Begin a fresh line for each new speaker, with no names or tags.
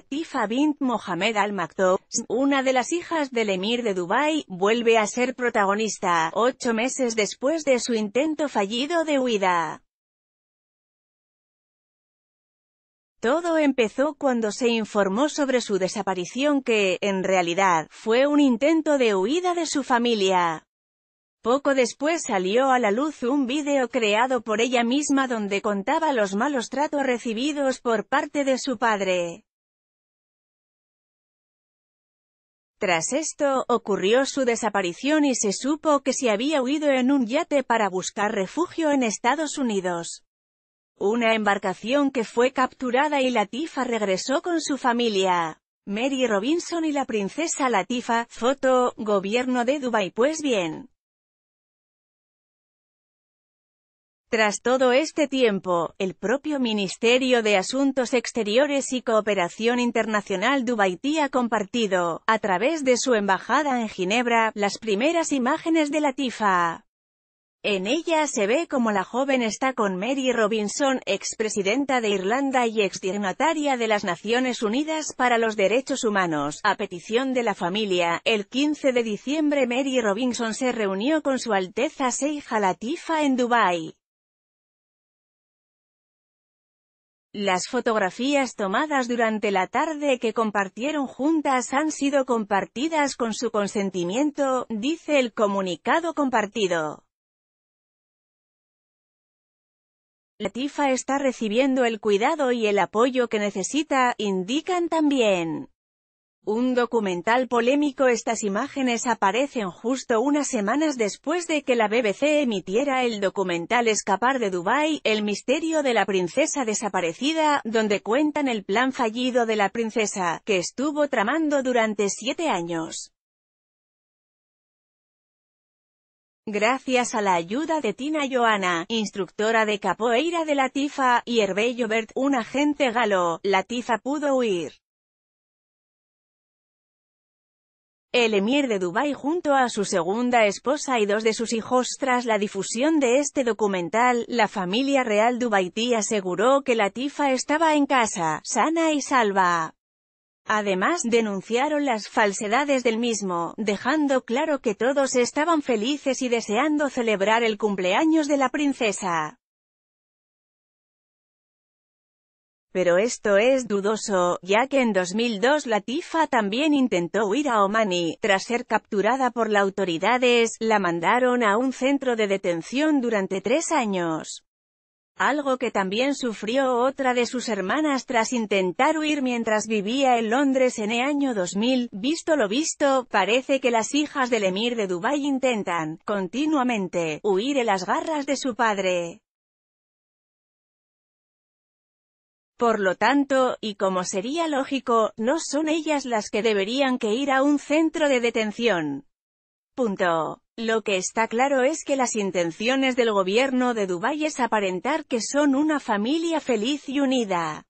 Tifa bint Mohamed Al Maktoum, una de las hijas del emir de Dubái, vuelve a ser protagonista, ocho meses después de su intento fallido de huida. Todo empezó cuando se informó sobre su desaparición que, en realidad, fue un intento de huida de su familia. Poco después salió a la luz un vídeo creado por ella misma donde contaba los malos tratos recibidos por parte de su padre. Tras esto, ocurrió su desaparición y se supo que se había huido en un yate para buscar refugio en Estados Unidos. Una embarcación que fue capturada y Latifa regresó con su familia. Mary Robinson y la princesa Latifa, foto, gobierno de Dubai Pues bien, Tras todo este tiempo, el propio Ministerio de Asuntos Exteriores y Cooperación Internacional Dubaití ha compartido, a través de su embajada en Ginebra, las primeras imágenes de Latifa. En ella se ve como la joven está con Mary Robinson, expresidenta de Irlanda y exdignataria de las Naciones Unidas para los Derechos Humanos, a petición de la familia. El 15 de diciembre Mary Robinson se reunió con su Alteza Seija Latifa en Dubái. Las fotografías tomadas durante la tarde que compartieron juntas han sido compartidas con su consentimiento, dice el comunicado compartido. Latifa está recibiendo el cuidado y el apoyo que necesita, indican también un documental polémico Estas imágenes aparecen justo unas semanas después de que la BBC emitiera el documental Escapar de Dubái, El misterio de la princesa desaparecida, donde cuentan el plan fallido de la princesa, que estuvo tramando durante siete años. Gracias a la ayuda de Tina Joana, instructora de capoeira de Latifa, y Hervé Jobert, un agente galo, Latifa pudo huir. el emir de Dubái junto a su segunda esposa y dos de sus hijos. Tras la difusión de este documental, la familia real dubaití aseguró que Latifa estaba en casa, sana y salva. Además, denunciaron las falsedades del mismo, dejando claro que todos estaban felices y deseando celebrar el cumpleaños de la princesa. Pero esto es dudoso, ya que en 2002 Latifa también intentó huir a Omani, tras ser capturada por las autoridades, la mandaron a un centro de detención durante tres años. Algo que también sufrió otra de sus hermanas tras intentar huir mientras vivía en Londres en el año 2000. Visto lo visto, parece que las hijas del emir de Dubái intentan, continuamente, huir en las garras de su padre. Por lo tanto, y como sería lógico, no son ellas las que deberían que ir a un centro de detención. Punto. Lo que está claro es que las intenciones del gobierno de Dubái es aparentar que son una familia feliz y unida.